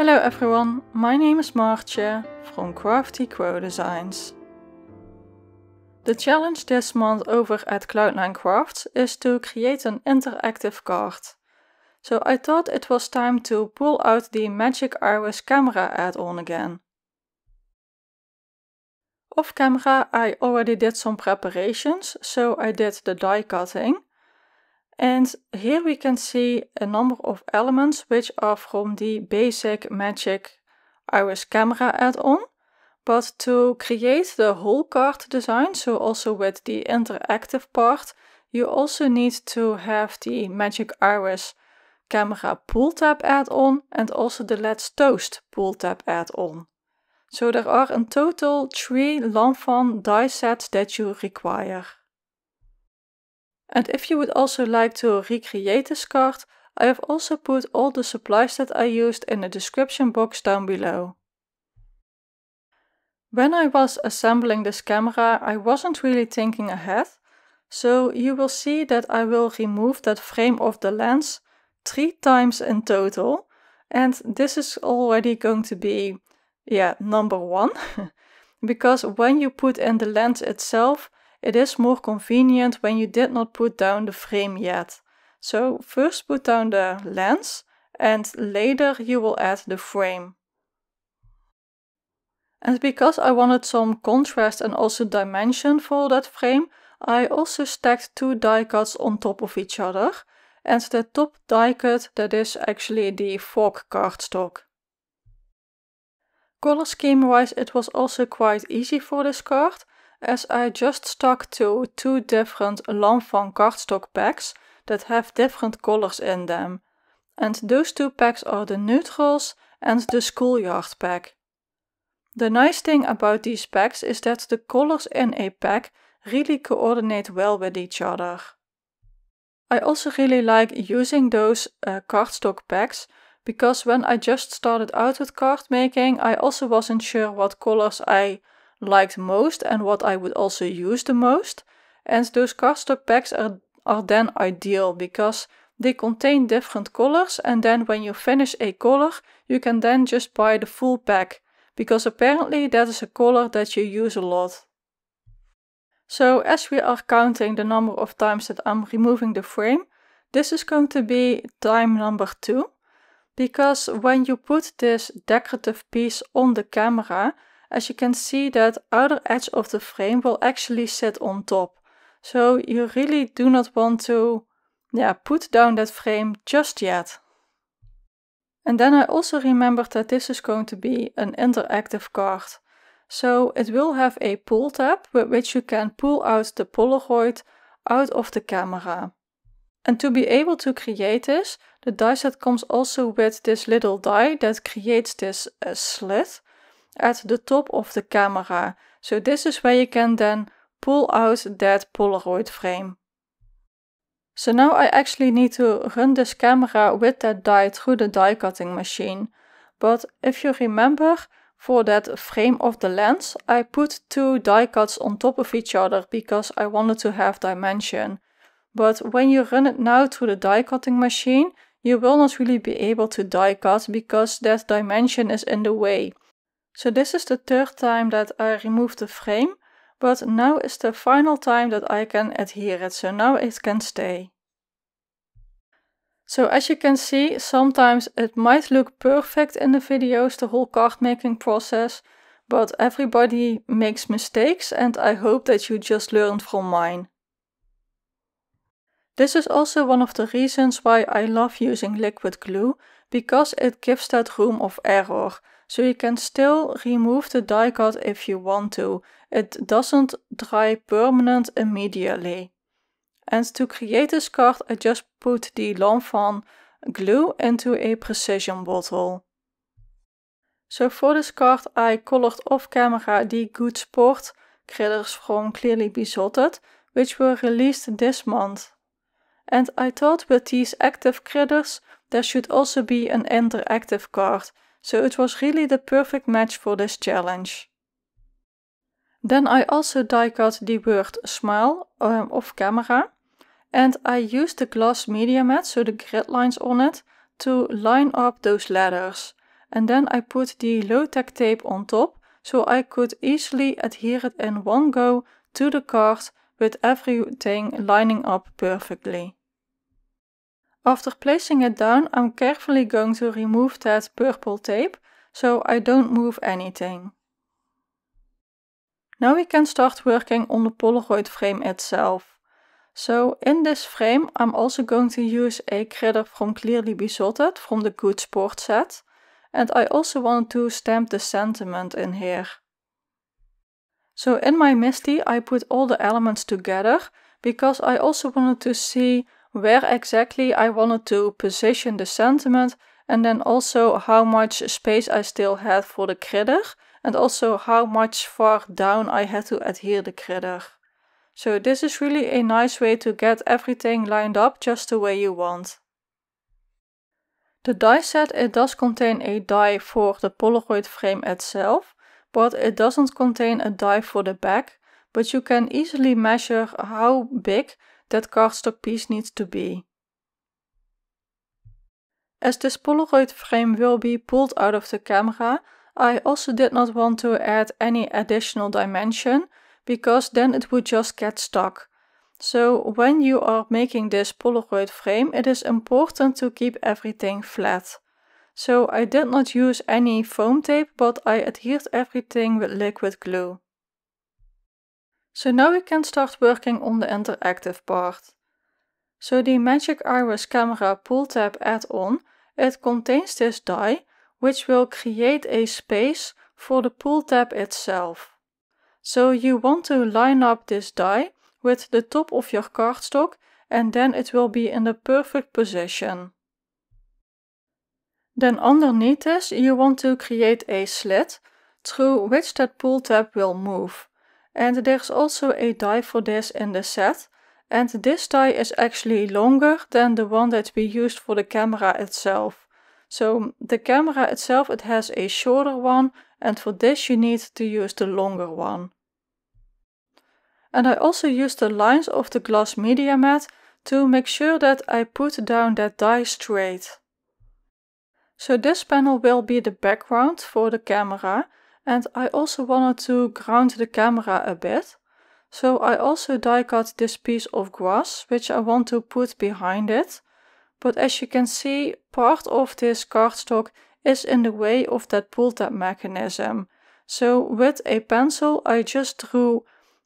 Hello everyone, my name is Martje from Crafty Crow Designs. The challenge this month over at Cloud9 Crafts is to create an interactive card. So I thought it was time to pull out the Magic Iris camera add-on again. Off camera I already did some preparations, so I did the die cutting and here we can see a number of elements which are from the basic Magic Iris Camera add-on. But to create the whole card design, so also with the interactive part, you also need to have the Magic Iris Camera Pool Tab add-on and also the Let's Toast Pool Tab add-on. So there are in total three Lanvin die sets that you require. And if you would also like to recreate this card, I have also put all the supplies that I used in the description box down below. When I was assembling this camera, I wasn't really thinking ahead, so you will see that I will remove that frame of the lens three times in total, and this is already going to be, yeah, number one. because when you put in the lens itself, it is more convenient when you did not put down the frame yet. So first put down the lens and later you will add the frame. And because I wanted some contrast and also dimension for that frame, I also stacked two die cuts on top of each other. And the top die cut, that is actually the fork cardstock. Color scheme wise, it was also quite easy for this card as I just stuck to two different Lanvin cardstock packs that have different colors in them. And those two packs are the neutrals and the schoolyard pack. The nice thing about these packs is that the colors in a pack really coordinate well with each other. I also really like using those uh, cardstock packs because when I just started out with card making I also wasn't sure what colors I liked most and what I would also use the most. And those cardstock packs are, are then ideal because they contain different colors and then when you finish a color, you can then just buy the full pack because apparently that is a color that you use a lot. So as we are counting the number of times that I'm removing the frame, this is going to be time number 2 because when you put this decorative piece on the camera, as you can see that outer edge of the frame will actually sit on top. So you really do not want to yeah, put down that frame just yet. And then I also remembered that this is going to be an interactive card. So it will have a pull tab with which you can pull out the Polaroid out of the camera. And to be able to create this, the die set comes also with this little die that creates this uh, slit at the top of the camera. So this is where you can then pull out that Polaroid frame. So now I actually need to run this camera with that die through the die cutting machine. But if you remember, for that frame of the lens, I put two die cuts on top of each other because I wanted to have dimension. But when you run it now through the die cutting machine, you will not really be able to die cut because that dimension is in the way. So this is the third time that I remove the frame, but now is the final time that I can adhere it, so now it can stay. So as you can see, sometimes it might look perfect in the videos, the whole card making process, but everybody makes mistakes and I hope that you just learned from mine. This is also one of the reasons why I love using liquid glue, because it gives that room of error so you can still remove the die cut if you want to. It doesn't dry permanent immediately. And to create this card I just put the Lanvin glue into a precision bottle. So for this card I colored off camera the Good Sport critters from Clearly Besotted, which were released this month. And I thought with these active critters there should also be an interactive card, so it was really the perfect match for this challenge. Then I also die-cut the word smile um, off camera and I used the glass media mat, so the grid lines on it, to line up those letters. And then I put the low-tech tape on top so I could easily adhere it in one go to the card with everything lining up perfectly. After placing it down, I'm carefully going to remove that purple tape so I don't move anything. Now we can start working on the Polaroid frame itself. So in this frame, I'm also going to use a critter from Clearly Besotted from the Good Sport set. And I also want to stamp the sentiment in here. So in my Misty, I put all the elements together because I also wanted to see where exactly I wanted to position the sentiment and then also how much space I still had for the critter and also how much far down I had to adhere the critter. So this is really a nice way to get everything lined up just the way you want. The die set, it does contain a die for the Polaroid frame itself, but it doesn't contain a die for the back, but you can easily measure how big that cardstock piece needs to be. As this Polaroid frame will be pulled out of the camera, I also did not want to add any additional dimension because then it would just get stuck. So when you are making this Polaroid frame, it is important to keep everything flat. So I did not use any foam tape, but I adhered everything with liquid glue. So now we can start working on the interactive part. So the Magic Iris Camera Pull Tab add-on, it contains this die, which will create a space for the pull tab itself. So you want to line up this die with the top of your cardstock and then it will be in the perfect position. Then underneath this you want to create a slit through which that pull tab will move and there's also a die for this in the set. And this die is actually longer than the one that we used for the camera itself. So the camera itself, it has a shorter one and for this you need to use the longer one. And I also used the lines of the glass media mat to make sure that I put down that die straight. So this panel will be the background for the camera and I also wanted to ground the camera a bit. So I also die cut this piece of grass, which I want to put behind it. But as you can see, part of this cardstock is in the way of that pull tab mechanism. So with a pencil, I just drew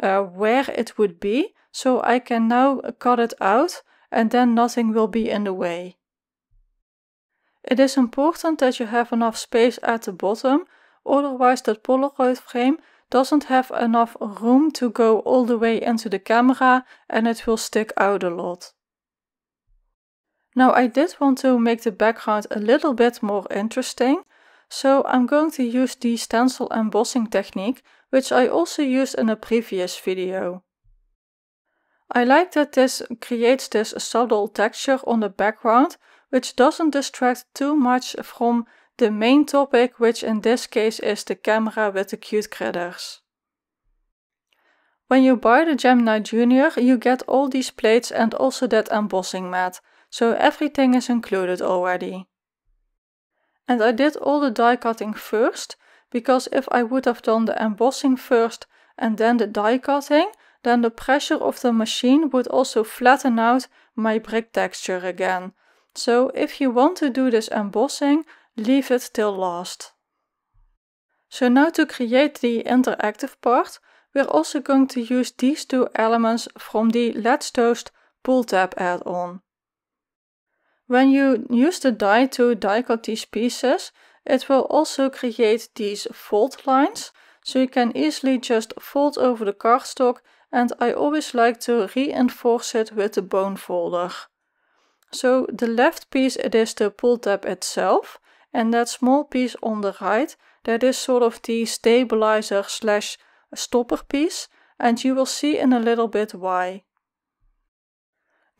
uh, where it would be. So I can now cut it out and then nothing will be in the way. It is important that you have enough space at the bottom otherwise that Polaroid frame doesn't have enough room to go all the way into the camera and it will stick out a lot. Now I did want to make the background a little bit more interesting, so I'm going to use the stencil embossing technique, which I also used in a previous video. I like that this creates this subtle texture on the background, which doesn't distract too much from the main topic, which in this case is the camera with the cute critters. When you buy the Gemini Junior, you get all these plates and also that embossing mat, so everything is included already. And I did all the die cutting first, because if I would have done the embossing first and then the die cutting, then the pressure of the machine would also flatten out my brick texture again. So if you want to do this embossing, leave it till last. So now to create the interactive part, we're also going to use these two elements from the Let's Toast Pull tab add-on. When you use the die to die-cut these pieces, it will also create these fold lines, so you can easily just fold over the cardstock and I always like to reinforce it with the bone folder. So the left piece it is the pull tab itself, and that small piece on the right, that is sort of the stabilizer slash stopper piece, and you will see in a little bit why.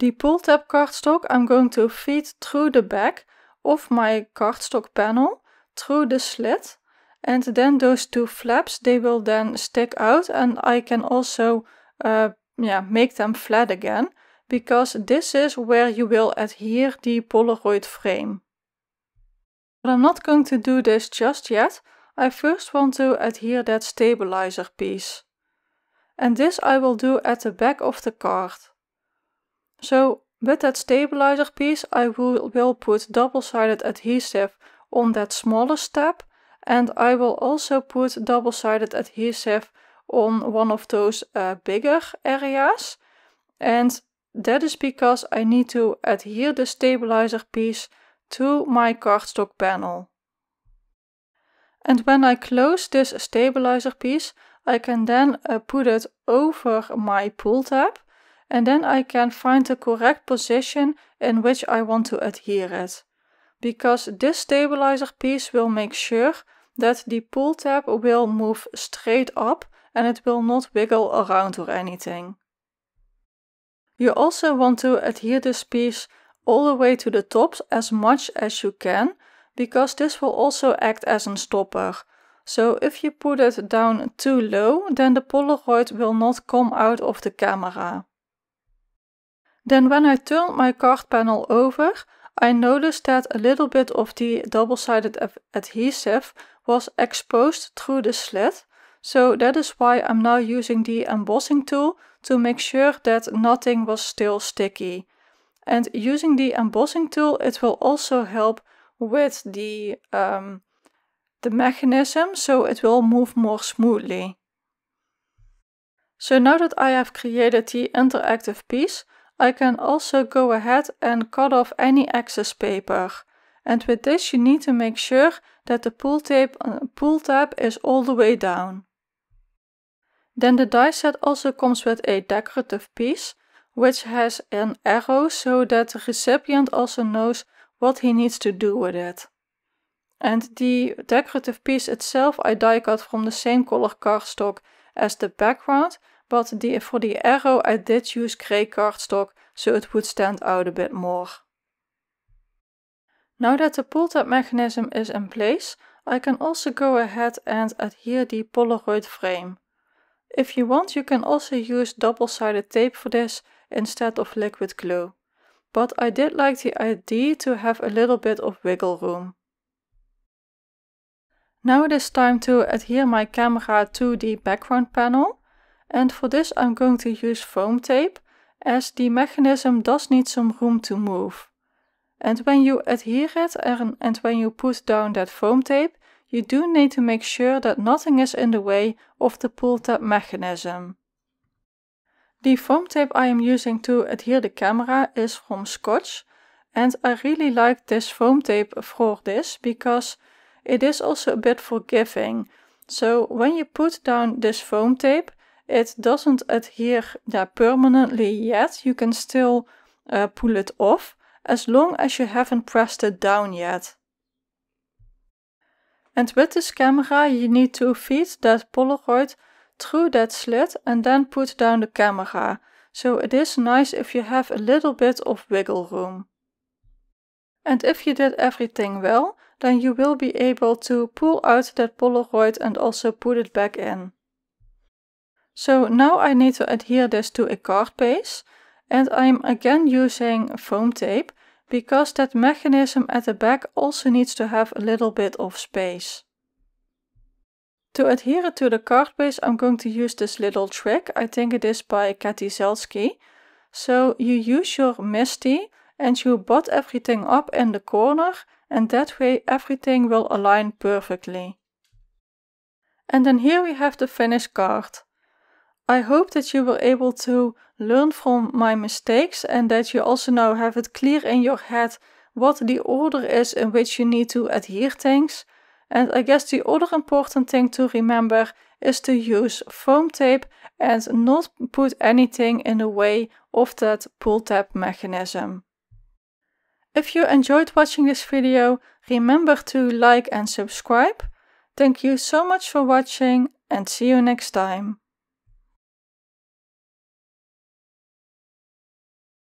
The pull tab cardstock I'm going to feed through the back of my cardstock panel through the slit and then those two flaps they will then stick out and I can also uh, yeah, make them flat again because this is where you will adhere the Polaroid frame. But I'm not going to do this just yet. I first want to adhere that stabilizer piece. And this I will do at the back of the card. So with that stabilizer piece I will, will put double-sided adhesive on that smaller step and I will also put double-sided adhesive on one of those uh, bigger areas and that is because I need to adhere the stabilizer piece to my cardstock panel. And when I close this stabilizer piece, I can then uh, put it over my pull tab and then I can find the correct position in which I want to adhere it. Because this stabilizer piece will make sure that the pull tab will move straight up and it will not wiggle around or anything. You also want to adhere this piece all the way to the top as much as you can because this will also act as a stopper. So if you put it down too low, then the Polaroid will not come out of the camera. Then when I turned my card panel over, I noticed that a little bit of the double-sided adhesive was exposed through the slit, so that is why I'm now using the embossing tool to make sure that nothing was still sticky. And using the embossing tool, it will also help with the, um, the mechanism, so it will move more smoothly. So now that I have created the interactive piece, I can also go ahead and cut off any excess paper. And with this you need to make sure that the pull, tape, uh, pull tab is all the way down. Then the die set also comes with a decorative piece which has an arrow so that the recipient also knows what he needs to do with it. And the decorative piece itself I die cut from the same color cardstock as the background, but the, for the arrow I did use grey cardstock so it would stand out a bit more. Now that the pull tab mechanism is in place, I can also go ahead and adhere the Polaroid frame. If you want you can also use double-sided tape for this instead of liquid glue, but I did like the idea to have a little bit of wiggle room. Now it is time to adhere my camera to the background panel and for this I'm going to use foam tape as the mechanism does need some room to move. And when you adhere it and, when you put down that foam tape, you do need to make sure that nothing is in the way of the pull tab mechanism. The foam tape I am using to adhere the camera is from Scotch and I really like this foam tape for this because it is also a bit forgiving. So when you put down this foam tape, it doesn't adhere yeah, permanently yet. You can still uh, pull it off as long as you haven't pressed it down yet. And with this camera you need to feed that Polaroid through that slit and then put down the camera. So it is nice if you have a little bit of wiggle room. And if you did everything well, then you will be able to pull out that Polaroid and also put it back in. So now I need to adhere this to a card base and I'm again using foam tape because that mechanism at the back also needs to have a little bit of space. To adhere it to the card base, I'm going to use this little trick. I think it is by Katy Zelzki. So you use your Misty and you butt everything up in the corner and that way everything will align perfectly. And then here we have the finished card. I hope that you were able to learn from my mistakes and that you also now have it clear in your head what the order is in which you need to adhere things. And I guess the other important thing to remember is to use foam tape and not put anything in the way of that pull tab mechanism. If you enjoyed watching this video, remember to like and subscribe. Thank you so much for watching and see you next time.